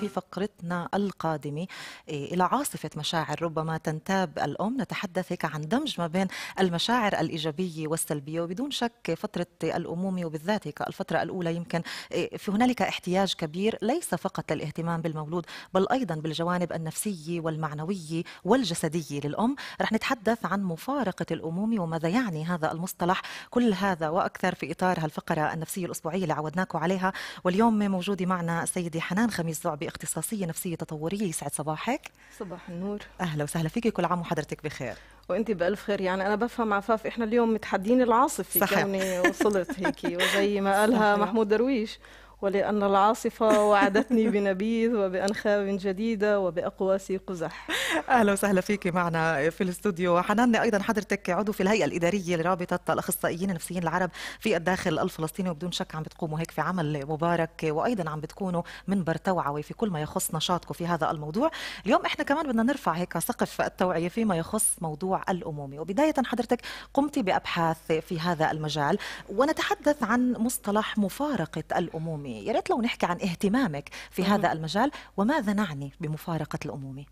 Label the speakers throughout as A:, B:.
A: في فقرتنا القادمة إيه، إلى عاصفة مشاعر ربما تنتاب الأم نتحدث هيك عن دمج ما بين المشاعر الإيجابية والسلبية وبدون شك فترة الأمومة وبالذات هيك الفترة الأولى يمكن إيه، في هنالك احتياج كبير ليس فقط للاهتمام بالمولود بل أيضا بالجوانب النفسية والمعنوية والجسدية للأم رح نتحدث عن مفارقة الأمومة وماذا يعني هذا المصطلح كل هذا وأكثر في إطار هالفقرة النفسية الأسبوعية اللي عودناكم عليها واليوم موجودة معنا السيدة حنان خميس زعبي باختصاصيه نفسيه تطوريه يسعد صباحك صباح النور اهلا وسهلا فيك كل عام وحضرتك بخير
B: وانت بالف خير يعني انا بفهم عفاف احنا اليوم متحدين العاصفه كوني وصلت هيك وزي ما قالها محمود درويش ولأن العاصفة وعدتني بنبيذ وبأنخاب جديدة وبأقواس قزح
A: أهلا وسهلا فيك معنا في الاستوديو حنان أيضا حضرتك عضو في الهيئة الإدارية لرابطة الأخصائيين النفسيين العرب في الداخل الفلسطيني وبدون شك عم بتقوموا هيك في عمل مبارك وأيضا عم بتكونوا منبر توعوي في كل ما يخص نشاطكم في هذا الموضوع اليوم إحنا كمان بدنا نرفع هيك سقف التوعية فيما يخص موضوع الأمومة وبداية حضرتك قمت بأبحاث في هذا المجال ونتحدث عن مصطلح مفارقة الأمومة الأمومية يا ريت لو نحكي عن اهتمامك في مم. هذا المجال وماذا نعني بمفارقة الأمومة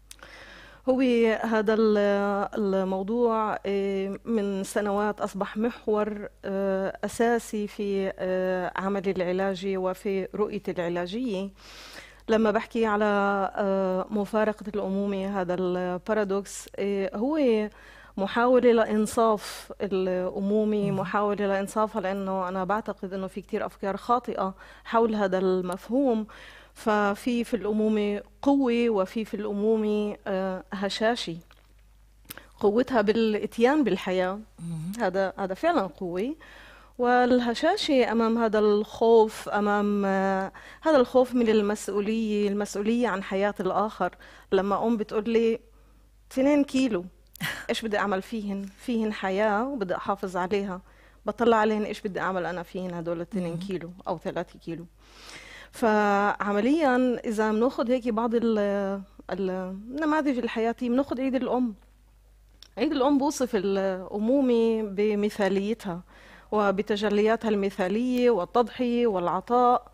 B: هو هذا الموضوع آه، من سنوات أصبح محور آه، أساسي في آه، عملي العلاجي وفي رؤيتي العلاجية لما بحكي على مفارقة الأمومة هذا البارادوكس هو محاولة لإنصاف الأمومة محاولة لإنصافها لأنه أنا بعتقد أنه في كتير أفكار خاطئة حول هذا المفهوم ففي في الأمومة قوة وفي في الأمومة آه، هشاشة قوتها بالاتيان بالحياة هذا هذا فعلا قوي والهشاشة أمام هذا الخوف أمام آه، هذا الخوف من المسؤولية المسؤولية عن حياة الآخر لما أم بتقول لي 2 كيلو ايش بدي اعمل فيهن فيهن حياه وبدي احافظ عليها بطلع عليهن ايش بدي اعمل انا فيهن هدول 2 كيلو او 3 كيلو فعمليا اذا بناخذ هيك بعض النماذج الحياتيه بناخذ عيد الام عيد الام بوصف الامومه بمثاليتها وبتجلياتها المثاليه والتضحيه والعطاء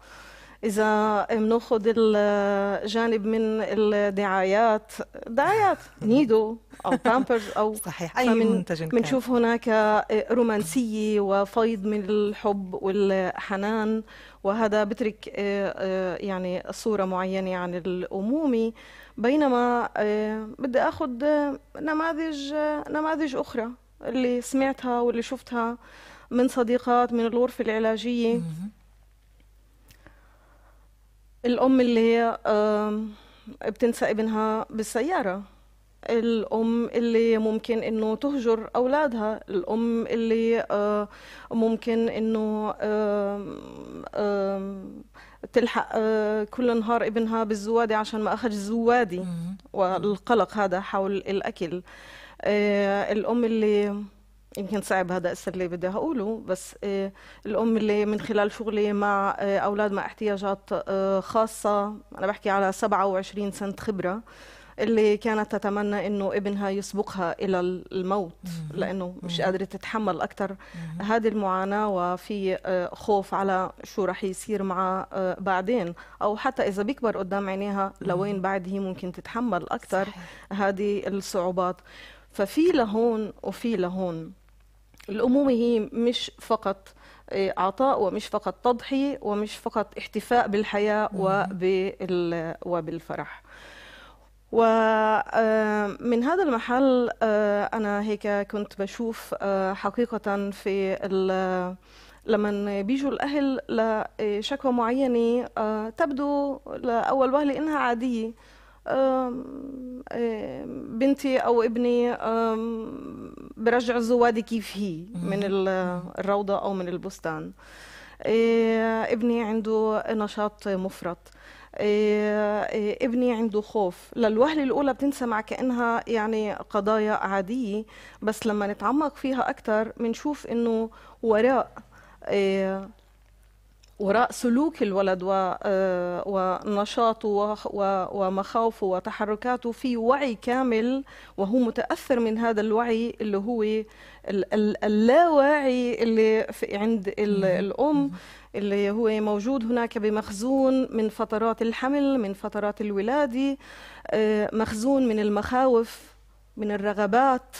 B: اذا بناخذ الجانب من الدعايات دعايات نيدو او بامبرز او صحيح اي منتج بنشوف هناك آه، رومانسيه وفيض من الحب والحنان وهذا بترك آه، آه، يعني صوره معينه عن الامومه بينما بدي اخذ نماذج نماذج اخرى اللي سمعتها واللي شفتها من صديقات من الغرفه العلاجيه الأم اللي هي بتنسى ابنها بالسيارة الأم اللي ممكن إنه تهجر أولادها الأم اللي آه، ممكن إنه تلحق آه، كل نهار ابنها بالزوادي عشان ما أخذ الزوادي والقلق هذا حول الأكل آه، الأم اللي يمكن صعب هذا السر اللي بدي اقوله بس آه، الام اللي من خلال شغلي مع آه، اولاد مع احتياجات آه، خاصه انا بحكي على 27 سنه خبره اللي كانت تتمنى انه ابنها يسبقها الى الموت لانه مش قادره تتحمل اكثر هذه المعاناه وفي خوف على شو رح يصير معها بعدين او حتى اذا بيكبر قدام عينيها لوين بعد هي ممكن تتحمل اكثر هذه الصعوبات ففي لهون وفي لهون الأمومة هي مش فقط آه، عطاء ومش فقط تضحية ومش فقط احتفاء بالحياة وبالفرح ومن آه، هذا المحل آه، أنا هيك كنت بشوف حقيقة في لما بيجوا الأهل لشكوى معينة تبدو لأول وهلة إنها عادية إيه، بنتي او ابني برجع الزوادي كيف هي من الروضه او من البستان إيه، ابني عنده نشاط مفرط إيه، ابني عنده خوف للوهله الاولى بتنسى مع كانها يعني قضايا عاديه بس لما نتعمق فيها اكثر بنشوف انه وراء وراء سلوك الولد آه، ونشاطه ومخاوفه وتحركاته في وعي كامل وهو متاثر من هذا الوعي اللي هو اللاواعي اللي في عند الام اللي هو موجود هناك بمخزون من فترات الحمل من فترات الولاده آه، مخزون من المخاوف من الرغبات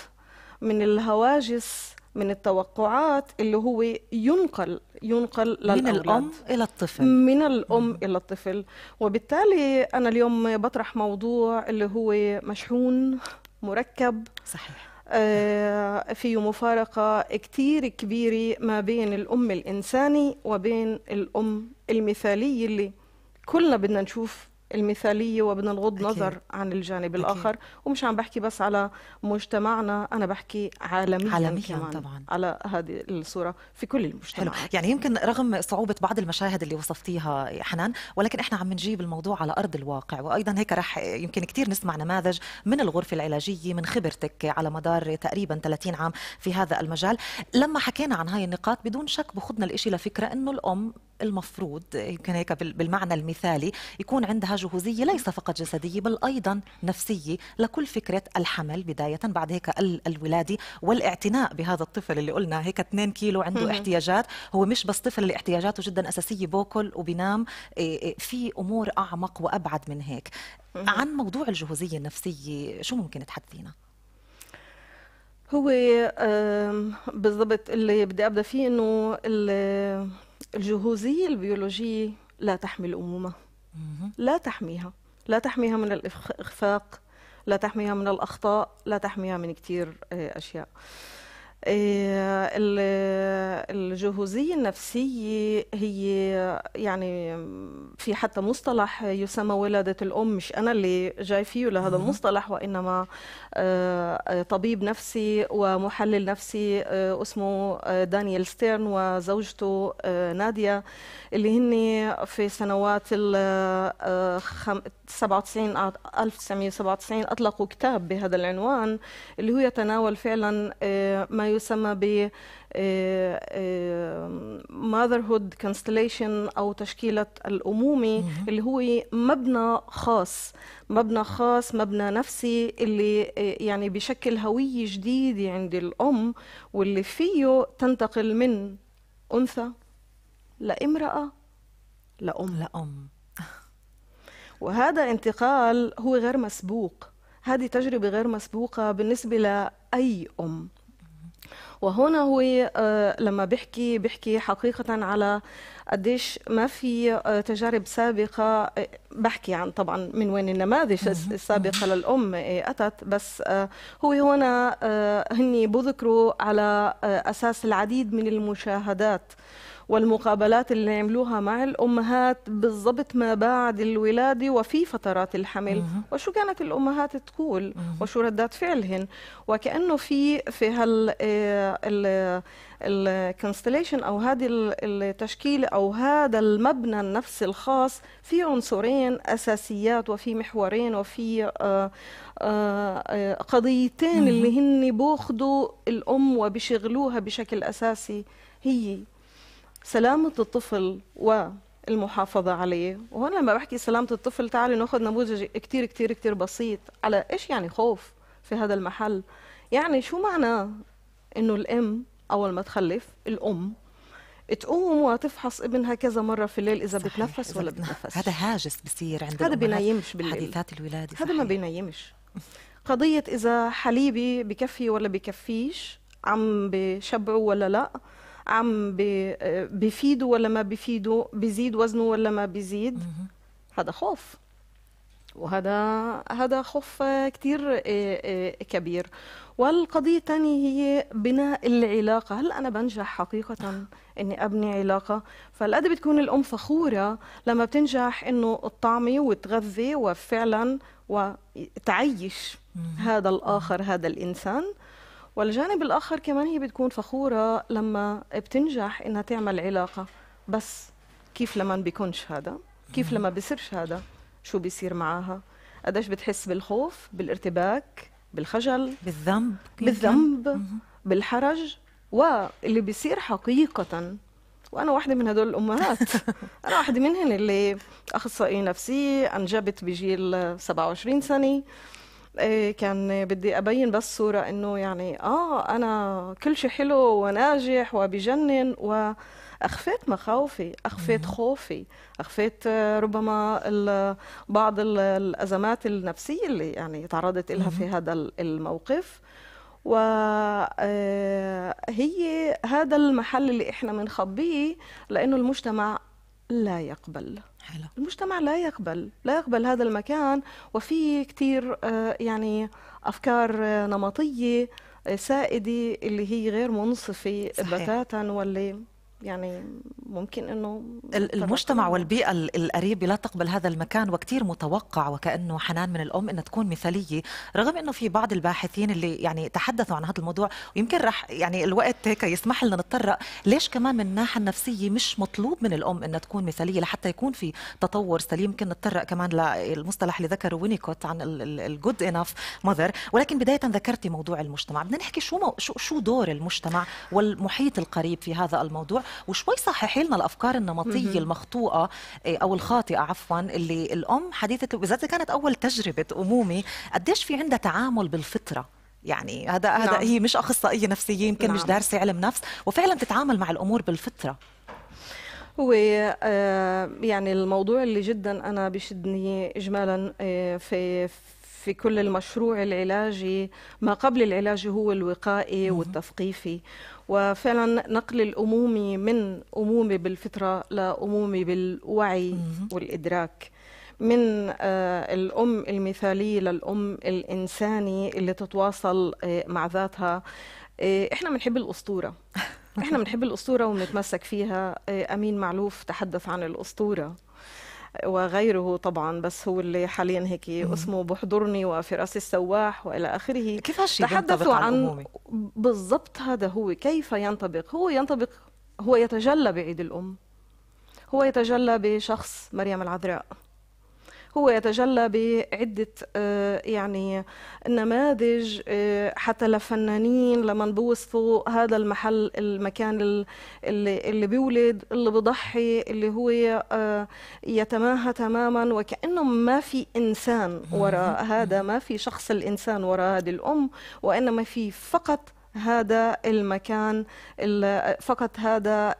B: من الهواجس من التوقعات اللي هو ينقل ينقل للأولاد من الأم إلى الطفل من الأم مم. إلى الطفل وبالتالي أنا اليوم بطرح موضوع اللي هو مشحون مركب صحيح آه، في مفارقة كتير كبيرة ما بين الأم الإنساني وبين الأم المثالية اللي كلنا بدنا نشوف المثاليه أكيد. نظر عن الجانب أكيد. الاخر ومش عم بحكي بس على مجتمعنا
A: انا بحكي عالميا عالميا كمان طبعا على هذه الصوره في كل المجتمع حلو. يعني يمكن رغم صعوبه بعض المشاهد اللي وصفتيها حنان ولكن احنا عم نجيب الموضوع على ارض الواقع وايضا هيك رح يمكن كثير نسمع نماذج من الغرفه العلاجيه من خبرتك على مدار تقريبا 30 عام في هذا المجال لما حكينا عن هاي النقاط بدون شك بخدنا الإشي لفكره انه الام المفروض يمكن هيك بالمعنى المثالي يكون عندها جهوزيه ليس فقط جسديه بل ايضا نفسيه لكل فكره الحمل بدايه بعد هيك الولاده والاعتناء بهذا الطفل اللي قلنا هيك 2 كيلو عنده احتياجات هو مش بس طفل اللي احتياجاته جدا اساسيه باكل وبنام إيه، إيه، في امور اعمق وابعد من هيك عن موضوع الجهوزيه النفسيه شو ممكن تحدثينا؟
B: هو بالضبط اللي بدي ابدا فيه انه الجهوزية البيولوجية لا تحمي الأمومة لا تحميها لا تحميها من الإخفاق لا تحميها من الأخطاء لا تحميها من كثير آه، أشياء آه، الجهوزية النفسية هي يعني في حتى مصطلح يسمى ولادة الأم مش أنا اللي جاي فيه لهذا المصطلح وإنما آه، طبيب نفسي ومحلل نفسي آه، اسمه دانيال ستيرن وزوجته نادية اللي هن في سنوات ال 97 1997 أطلقوا كتاب بهذا العنوان اللي هو يتناول فعلا ما يسمى ب آه، آه، motherhood constellation أو تشكيلة الأمومة اللي هو مبنى خاص مبنى خاص مبنى نفسي اللي آه، يعني بشكل هوية جديدة عند الأم واللي فيه تنتقل من أنثى لامرأة لأم لأم وهذا انتقال هو غير مسبوق هذه تجربة غير مسبوقة بالنسبة لأي أم وهنا هو آه، لما بيحكي بيحكي حقيقة على قديش ما في آه، تجارب سابقة آه، بحكي عن طبعا من وين النماذج السابقة للأم أتت بس هو هنا هني بذكروا على أساس العديد من المشاهدات والمقابلات اللي عملوها مع الأمهات بالضبط ما بعد الولادة وفي فترات الحمل وشو كانت الأمهات تقول وشو ردات فعلهن وكأنه في في هال آه، الكونستليشن او هذه التشكيل او هذا المبنى النفسي الخاص في عنصرين اساسيات وفي محورين وفي آه، آه، قضيتين اللي هن بياخذوا الام وبيشغلوها بشكل اساسي هي سلامة الطفل والمحافظة عليه وهون لما بحكي سلامة الطفل تعالي ناخذ نموذج كتير كتير كتير بسيط على إيش يعني خوف في هذا المحل يعني شو معنى إنه الأم أول ما تخلف الأم تقوم وتفحص ابنها كذا مره في الليل اذا بتنفس ولا بتنفس
A: هذا هاجس بصير عند هذا بينيمش
B: بالليل حديثات الولاده هذا ما بينيمش قضيه اذا حليبي بكفي ولا بكفيش عم بشبعه ولا لا عم بفيده ولا ما بفيده بزيد وزنه ولا ما بزيد هذا خوف وهذا هذا خوف كثير آه، آه، كبير والقضية الثانية هي بناء العلاقة هل أنا بنجح حقيقة أني أبني علاقة فالقد بتكون الأم فخورة لما بتنجح أنه تطعمي وتغذي وفعلا وتعيش هذا الآخر هذا الإنسان والجانب الآخر كمان هي بتكون فخورة لما بتنجح إنها تعمل علاقة بس كيف لما بيكونش هذا كيف لما بيصيرش هذا شو بيصير معاها قديش بتحس بالخوف بالارتباك بالخجل بالذنب بالذنب بالحرج واللي بيصير حقيقة وانا واحده من هدول الامهات انا واحده منهم اللي اخصائيه نفسيه انجبت بجيل 27 سنه إيه، كان بدي ابين بس صوره انه يعني اه انا كل شيء حلو وناجح وبجنن و اخفيت مخاوفي اخفيت خوفي اخفيت آه، ربما بعض الازمات النفسيه اللي يعني تعرضت لها في هذا الموقف وهي آه، هذا المحل اللي احنا بنخبيه لانه المجتمع لا يقبل حلو. المجتمع لا يقبل لا يقبل هذا المكان وفي كثير آه، يعني أفكار آه، نمطية آه، سائدة اللي هي غير منصفة صحيح. بتاتا واللي يعني ممكن انه المجتمع
A: والبيئه القريبه لا تقبل هذا المكان وكثير متوقع وكانه حنان من الام انها تكون مثاليه رغم انه في بعض الباحثين اللي يعني تحدثوا عن هذا الموضوع ويمكن راح يعني الوقت هيك يسمح لنا نتطرق ليش كمان من الناحيه النفسيه مش مطلوب من الام انها تكون مثاليه لحتى يكون في تطور سليم يمكن نتطرق كمان للمصطلح اللي ذكره وينيكوت عن الجود انف ماذر ولكن بدايه ذكرتي موضوع المجتمع بدنا نحكي شو شو دور المجتمع والمحيط القريب في هذا الموضوع وشوي صححي لنا الافكار النمطيه المخطوئه إيه، او الخاطئه عفوا اللي الام حديثه بالذات كانت اول تجربه امومي قديش في عندها تعامل بالفطره يعني هذا هذا نعم. هي مش اخصائيه نفسيه يمكن نعم. مش دارسه علم نفس وفعلا تتعامل مع الامور بالفطره
B: هو آه، يعني الموضوع اللي جدا انا بشدني اجمالا آه، في في كل المشروع العلاجي ما قبل العلاج هو الوقائي والتثقيفي وفعلا نقل الأمومة من أمومة بالفطرة لأمومة بالوعي والإدراك من آه، الأم المثالية للأم الانساني اللي تتواصل آه، مع ذاتها آه، إحنا بنحب الأسطورة إحنا بنحب الأسطورة وبنتمسك فيها أمين معلوف تحدث عن الأسطورة وغيره طبعا بس هو اللي حاليا هيك اسمه بحضرني وفراس السواح والى اخره كيف هالشيء تحدثوا عن بالضبط هذا هو كيف ينطبق هو ينطبق هو يتجلى بعيد الام هو يتجلى بشخص مريم العذراء هو يتجلى بعدة آه، يعني نماذج آه، حتى لفنانين لما بوصفوا هذا المحل المكان اللي, اللي بيولد اللي بضحي اللي هو آه، يتماهى تماما وكأنه ما في إنسان وراء هذا ما في شخص الإنسان وراء هذه الأم وإنما في فقط هذا المكان فقط هذا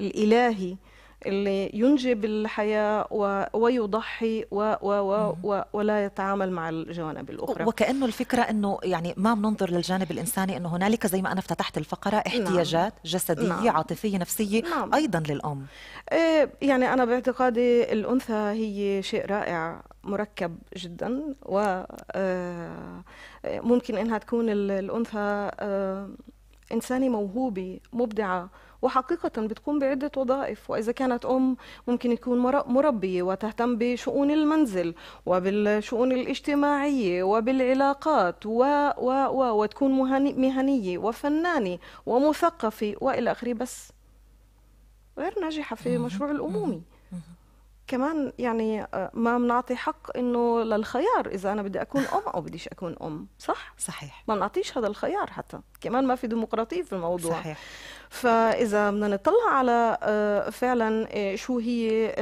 B: الإلهي اللي ينجب الحياة و... ويضحي و... و... و... و... ولا يتعامل مع الجوانب الأخرى
A: وكأنه الفكرة أنه يعني ما بننظر للجانب الإنساني أنه هنالك زي ما أنا افتتحت الفقرة نعم. احتياجات نعم. جسدية نعم. عاطفية نفسية نعم. أيضا للأم
B: إيه يعني أنا باعتقادي الأنثى هي شيء رائع مركب جدا وممكن آه، أنها تكون الأنثى آه، إنسانة موهوبة مبدعة وحقيقة بتكون بعدة وظائف وإذا كانت أم ممكن يكون مربية وتهتم بشؤون المنزل وبالشؤون الاجتماعية وبالعلاقات و, و, و وتكون مهنية وفنانة ومثقفة وإلى آخره بس غير ناجحة في مشروع الأمومي كمان يعني آه، ما بنعطي حق انه للخيار اذا انا بدي اكون ام او بديش اكون ام صح صحيح ما بنعطيش هذا الخيار حتى كمان ما في ديمقراطيه في الموضوع صحيح فاذا بدنا نطلع على آه، فعلا آه، شو هي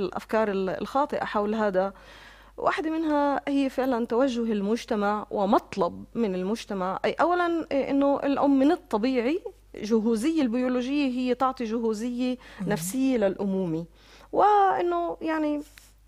B: الافكار الخاطئه حول هذا واحدة منها هي فعلا توجه المجتمع ومطلب من المجتمع أي أولا أنه الأم من الطبيعي جهوزية البيولوجية هي تعطي جهوزية نفسية للأمومة وانه يعني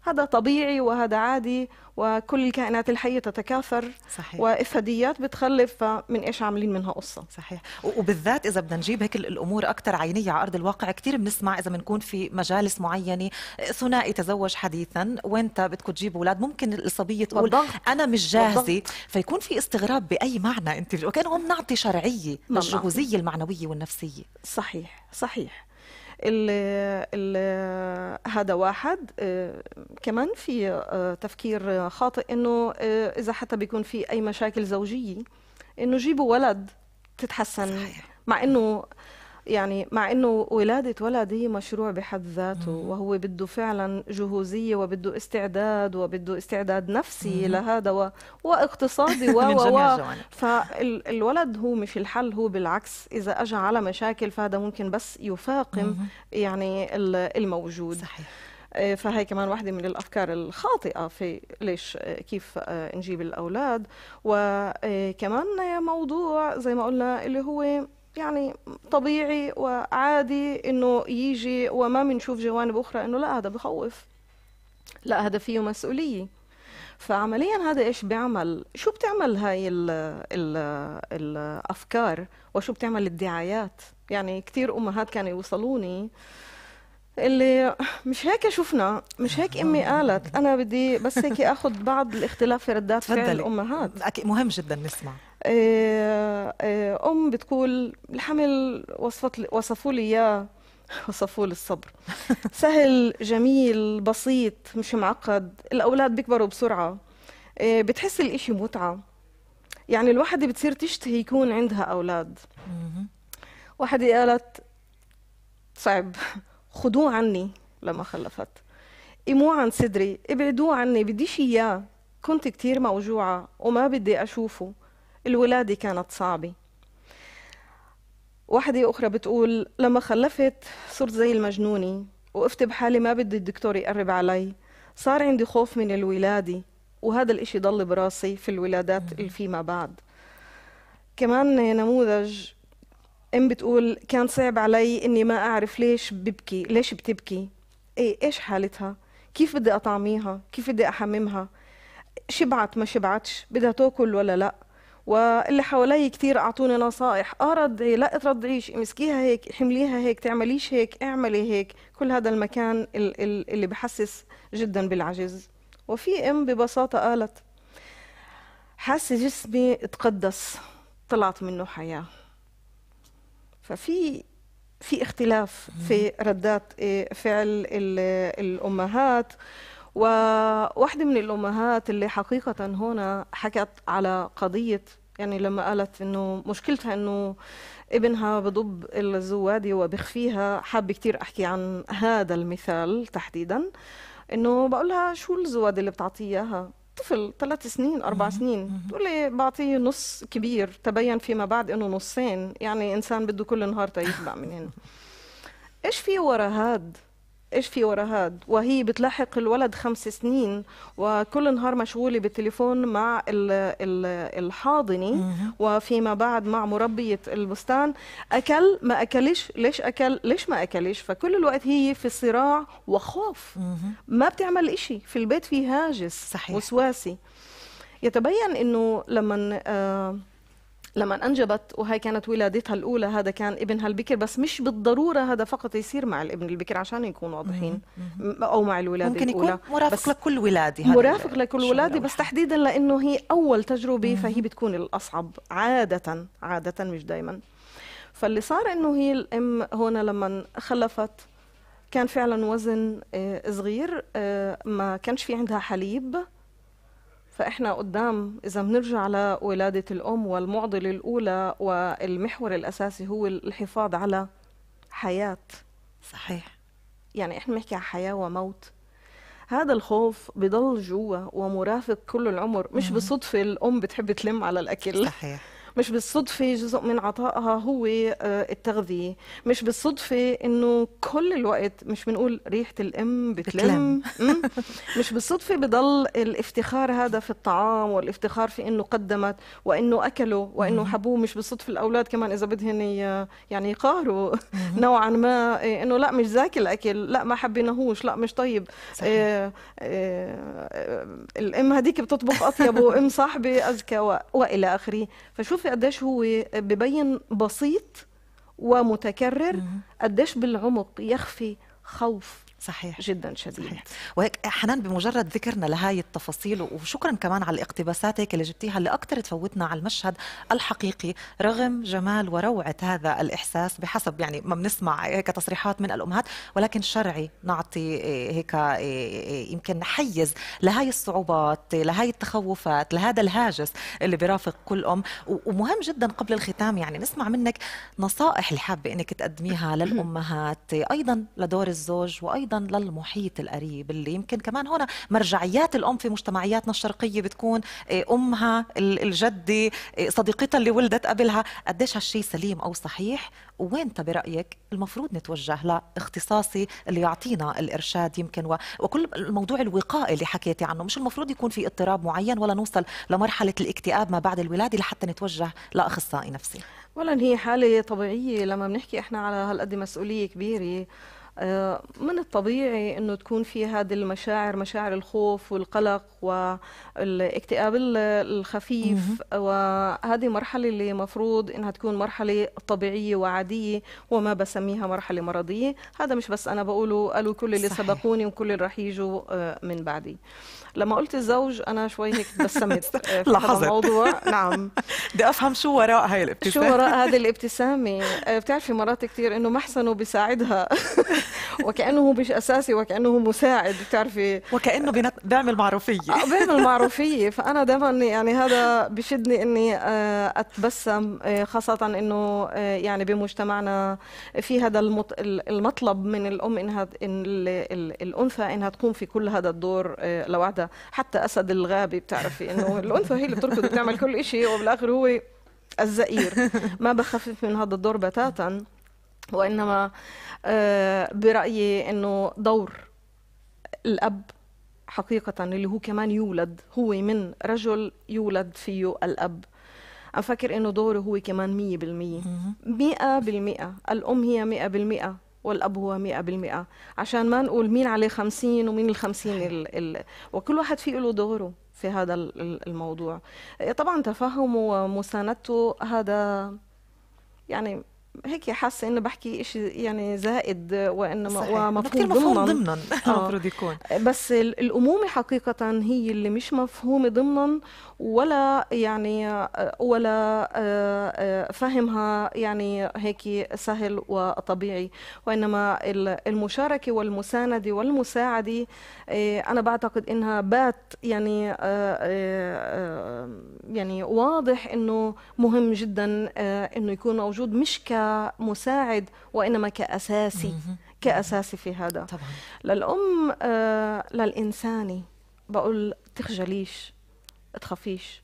B: هذا طبيعي وهذا عادي وكل الكائنات الحيه تتكاثر صحيح وافاديات بتخلف فمن
A: ايش عاملين منها قصه صحيح وبالذات اذا بدنا نجيب هيك الامور اكثر عينيه على ارض الواقع كثير بنسمع اذا بنكون في مجالس معينه ثنائي تزوج حديثا وانت بدكم تجيب اولاد ممكن الصبيه تقول والضغط. انا مش جاهزه فيكون في استغراب باي معنى انت وكانهم نعطي شرعيه للجهوزيه نعم، نعم. المعنويه والنفسيه صحيح صحيح
B: ال هذا واحد آه، كمان في آه، تفكير خاطئ انه آه، اذا حتى بيكون في اي مشاكل زوجيه انه جيبوا ولد تتحسن صحيح. مع انه يعني مع انه ولاده ولد هي مشروع بحد ذاته مم. وهو بده فعلا جهوزيه وبده استعداد وبده استعداد نفسي مم. لهذا و... واقتصادي و و فالولد هو مش الحل هو بالعكس اذا اجى على مشاكل فهذا ممكن بس يفاقم مم. يعني الموجود صحيح آه، فهي كمان واحدة من الأفكار الخاطئة في ليش آه، كيف آه، نجيب الأولاد وكمان موضوع زي ما قلنا اللي هو يعني طبيعي وعادي انه يجي وما بنشوف جوانب اخرى انه لا هذا بخوف لا هذا فيه مسؤوليه فعمليا هذا ايش بيعمل شو بتعمل هاي الـ الـ الافكار وشو بتعمل الدعايات يعني كثير امهات كانوا يوصلوني اللي مش هيك شفنا مش هيك امي قالت انا بدي بس هيك اخذ بعض الاختلاف في ردات فعل
A: الامهات مهم جدا نسمع
B: آه، آه، ام بتقول الحمل وصفت وصفوا لي اياه وصفوا لي الصبر سهل جميل بسيط مش معقد الاولاد بيكبروا بسرعه آه، بتحس الإشي متعه يعني الواحده بتصير تشتهي يكون عندها اولاد واحده قالت صعب خدوه عني لما خلفت قيموه عن صدري ابعدوه عني بديش اياه كنت كتير موجوعة وما بدي أشوفه الولادة كانت صعبة واحدة أخرى بتقول لما خلفت صرت زي المجنونة وقفت بحالي ما بدي الدكتور يقرب علي صار عندي خوف من الولادة وهذا الإشي ضل براسي في الولادات اللي فيما بعد كمان نموذج ام بتقول كان صعب علي اني ما اعرف ليش ببكي ليش بتبكي إيه ايش حالتها كيف بدي اطعميها كيف بدي احممها شبعت ما شبعتش بدها تاكل ولا لا واللي حوالي كثير اعطوني نصائح اه رضعي لا ترضعيش امسكيها هيك حمليها هيك تعمليش هيك اعملي هيك كل هذا المكان اللي بحسس جدا بالعجز وفي ام ببساطه قالت حاسه جسمي اتقدس طلعت منه حياه ففي في اختلاف في ردات إيه، فعل الامهات وواحدة من الأمهات اللي حقيقة هنا حكت على قضية يعني لما قالت انه مشكلتها انه ابنها بضب الزوادي وبخفيها حابة كتير احكي عن هذا المثال تحديدا انه بقول لها شو الزوادي اللي بتعطيه اياها طفل ثلاث سنين اربع سنين تقول لي بعطيه نص كبير تبين فيما بعد انه نصين يعني انسان بده كل نهار تيتبع من هنا ايش في ورا هاد ايش في ورا هاد وهي بتلاحق الولد خمس سنين وكل نهار مشغوله بالتليفون مع الحاضنه وفيما بعد مع مربيه البستان اكل ما اكلش ليش اكل ليش ما اكلش فكل الوقت هي في صراع وخوف ما بتعمل شيء في البيت في هاجس صحيح. وسواسي يتبين انه لما آه لما انجبت وهي كانت ولادتها الاولى هذا كان ابنها البكر بس مش بالضروره هذا فقط يصير مع الابن البكر عشان نكون واضحين او مع الولاده ممكن يكون الأولى. مرافق
A: لكل ولاده مرافق لكل ولاده بس
B: تحديدا لانه هي اول تجربه فهي بتكون الاصعب عاده عاده مش دائما فاللي صار انه هي الام هون لما خلفت كان فعلا وزن آه، صغير آه، ما كانش في عندها حليب فإحنا قدام إذا بنرجع لولادة الأم والمعضلة الأولى والمحور الأساسي هو الحفاظ على حياة صحيح يعني إحنا بنحكي على حياة وموت هذا الخوف بضل جوا ومرافق كل العمر مش بصدفة الأم بتحب تلم على الأكل صحيح مش بالصدفة جزء من عطائها هو آه، التغذية مش بالصدفة إنه كل الوقت مش بنقول ريحة الأم بتلم, مش بالصدفة بضل الافتخار هذا في الطعام والافتخار في إنه قدمت وإنه أكله وإنه حبوه مش بالصدفة الأولاد كمان إذا بدهن يعني يقاروا نوعا ما إيه، إنه لا مش ذاك الأكل لا ما حبيناهوش لا مش طيب إيه إيه الأم هذيك بتطبخ أطيب وأم صاحبي أزكى وإلى آخره فشوف شوفي قديش هو ببين بسيط ومتكرر قديش بالعمق
A: يخفي خوف صحيح جدا شديد صحيح. وهيك حنان بمجرد ذكرنا لهاي التفاصيل وشكرا كمان على الاقتباسات هيك اللي جبتيها اللي اكثر تفوتنا على المشهد الحقيقي رغم جمال وروعه هذا الاحساس بحسب يعني ما بنسمع هيك تصريحات من الامهات ولكن شرعي نعطي إيه، هيك إيه، إيه، يمكن حيز لهاي الصعوبات لهاي التخوفات لهذا الهاجس اللي بيرافق كل ام ومهم جدا قبل الختام يعني نسمع منك نصائح اللي حابه انك تقدميها للامهات ايضا لدور الزوج وايضا ايضا للمحيط القريب اللي يمكن كمان هنا مرجعيات الام في مجتمعياتنا الشرقيه بتكون آه، امها الجده آه، صديقتها اللي ولدت قبلها قديش هالشيء سليم او صحيح وين انت برايك المفروض نتوجه لاختصاصي اللي يعطينا الارشاد يمكن و... وكل الموضوع الوقائي اللي حكيتي عنه مش المفروض يكون في اضطراب معين ولا نوصل لمرحله الاكتئاب ما بعد الولاده لحتى نتوجه لاخصائي نفسي
B: اولا هي حاله طبيعيه لما بنحكي احنا على هالقد مسؤوليه كبيره آه، من الطبيعي انه تكون في هذه المشاعر مشاعر الخوف والقلق والاكتئاب الخفيف وهذه مرحله اللي مفروض انها تكون مرحله طبيعيه وعاديه وما بسميها مرحله مرضيه هذا مش بس انا بقوله قالوا كل اللي صحيح. سبقوني وكل اللي رح يجوا آه، من بعدي لما قلت الزوج انا شوي هيك تبسمت آه، لاحظت الموضوع نعم بدي افهم شو وراء هاي الابتسامه شو وراء هذه الابتسامه آه، بتعرفي مرات كثير انه محسن بيساعدها وكانه مش اساسي وكانه مساعد بتعرفي وكانه بيعمل معروفيه آه، بيعمل معروفيه فانا دائما يعني هذا بشدني اني آه، اتبسم آه، خاصه انه يعني بمجتمعنا في هذا المطلب من الام انها إن الانثى انها تقوم في كل هذا الدور لوحدها حتى اسد الغابه بتعرفي انه الانثى هي اللي بتركض بتعمل كل شيء وبالاخر هو الزئير ما بخفف من هذا الدور بتاتا وإنما آه، برأيي أنه دور الأب حقيقة اللي هو كمان يولد هو من رجل يولد فيه الأب عم فكر إنه دوره هو كمان مية بالمية مئة بالمئة الأم هي مئة بالمئة والأب هو مئة بالمئة عشان ما نقول مين عليه خمسين ومين الخمسين ال ال وكل واحد فيه له دوره في هذا الموضوع طبعا تفهمه ومساندته هذا يعني هيك حاسه انه بحكي إشي يعني زائد وانما صحيح. ومفهوم مفهوم ضمنا آه. المفروض يكون بس الامومه حقيقه هي اللي مش مفهومه ضمنا ولا يعني ولا آه، آه، فهمها يعني هيك سهل وطبيعي وانما المشاركه والمسانده والمساعده انا بعتقد انها بات يعني يعني واضح انه مهم جدا انه يكون موجود مش ك كمساعد وإنما كأساسي كأساسي في هذا طبعا. للأم آه للإنساني بقول تخجليش تخافيش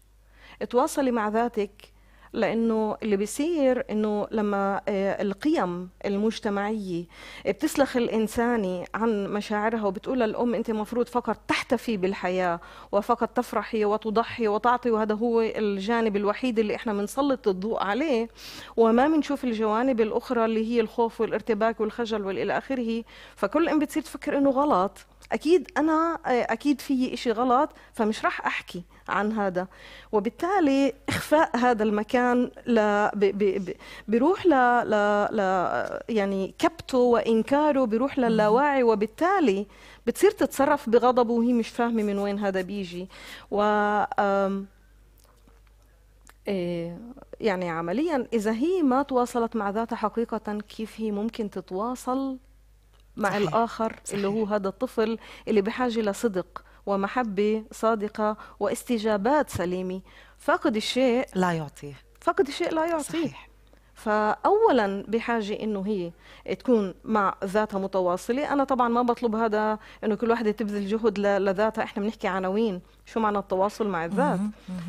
B: تواصلي مع ذاتك لانه اللي بيصير انه لما آه، القيم المجتمعيه بتسلخ الانسانه عن مشاعرها وبتقول للام انت مفروض فقط تحتفي بالحياه وفقط تفرحي وتضحي وتعطي وهذا هو الجانب الوحيد اللي احنا بنسلط الضوء عليه وما بنشوف الجوانب الاخرى اللي هي الخوف والارتباك والخجل والى اخره فكل ام بتصير تفكر انه غلط اكيد انا اكيد في شيء غلط فمش راح احكي عن هذا وبالتالي اخفاء هذا المكان ل... ب... ب... بيروح ل... ل... ل... يعني كبته وانكاره بيروح للاواعي وبالتالي بتصير تتصرف بغضب وهي مش فاهمه من وين هذا بيجي و إيه، يعني عمليا اذا هي ما تواصلت مع ذاتها حقيقه كيف هي ممكن تتواصل مع صحيح. الآخر صحيح. اللي هو هذا الطفل اللي بحاجة لصدق ومحبة صادقة واستجابات سليمة فقد الشيء لا يعطيه فقد الشيء لا يعطيه صحيح. فاولا بحاجه انه هي تكون مع ذاتها متواصله انا طبعا ما بطلب هذا انه كل واحده تبذل جهد لذاتها احنا بنحكي عناوين شو معنى التواصل مع الذات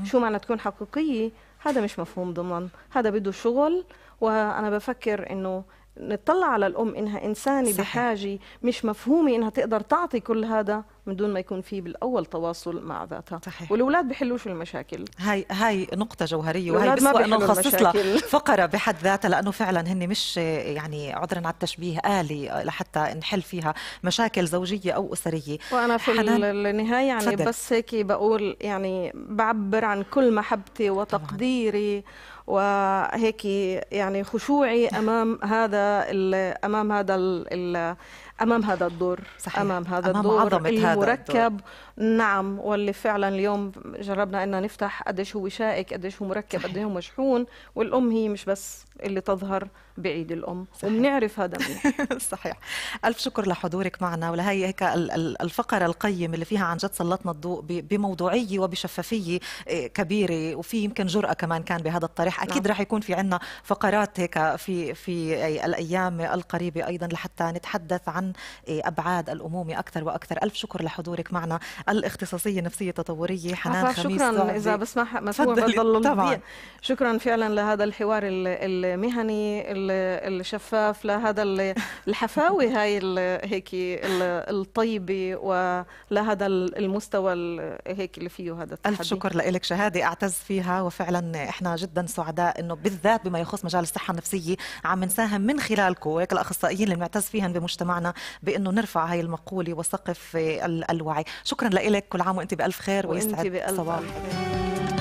B: شو معنى تكون حقيقيه هذا مش مفهوم ضمن هذا بده شغل وانا بفكر انه نطلع على الام انها انسانه بحاجه مش مفهومه انها تقدر تعطي كل هذا من دون ما يكون في بالاول تواصل مع
A: ذاتها صحيح. والاولاد بيحلوش المشاكل هاي هاي نقطه جوهريه وهي بسوى انه نخصص لها فقره بحد ذاتها لانه فعلا هن مش يعني عذرا على التشبيه آلي لحتى نحل فيها مشاكل زوجيه او اسريه
B: وانا في حنان... النهايه يعني بس هيك بقول يعني بعبر عن كل محبتي وتقديري طبعاً. وهيك يعني خشوعي امام هذا امام هذا ال امام هذا الدور صحيح. امام هذا أمام الدور المركب هذا الدور. نعم واللي فعلا اليوم جربنا ان نفتح قديش هو شائك قديش هو مركب قديش هو مشحون والام هي مش بس اللي تظهر بعيد الأم صحيح. وبنعرف هذا صحيح
A: ألف شكر لحضورك معنا ولهي هيك الفقرة القيم اللي فيها عن جد سلطنا الضوء بموضوعية وبشفافية إيه، كبيرة وفي يمكن جرأة كمان كان بهذا الطرح نعم. أكيد نعم. رح يكون في عنا فقرات هيك في في الأيام القريبة أيضا لحتى نتحدث عن إيه، أبعاد الأمومة أكثر وأكثر ألف شكر لحضورك معنا الاختصاصية النفسية التطورية حنان خميس شكرا إذا بسمح مسموح بضل طبعا
B: شكرا فعلا لهذا الحوار المهني الشفاف لهذا الحفاوي هاي هيك الطيبه ولهذا المستوى هيك
A: اللي فيه هذا التحدي. الف شكر لك شهاده اعتز فيها وفعلا احنا جدا سعداء انه بالذات بما يخص مجال الصحه النفسيه عم نساهم من خلالكم هيك الاخصائيين اللي بنعتز فيهم بمجتمعنا بانه نرفع هاي المقوله وسقف الوعي شكرا لك كل عام وانت بالف خير ويسعد صباحك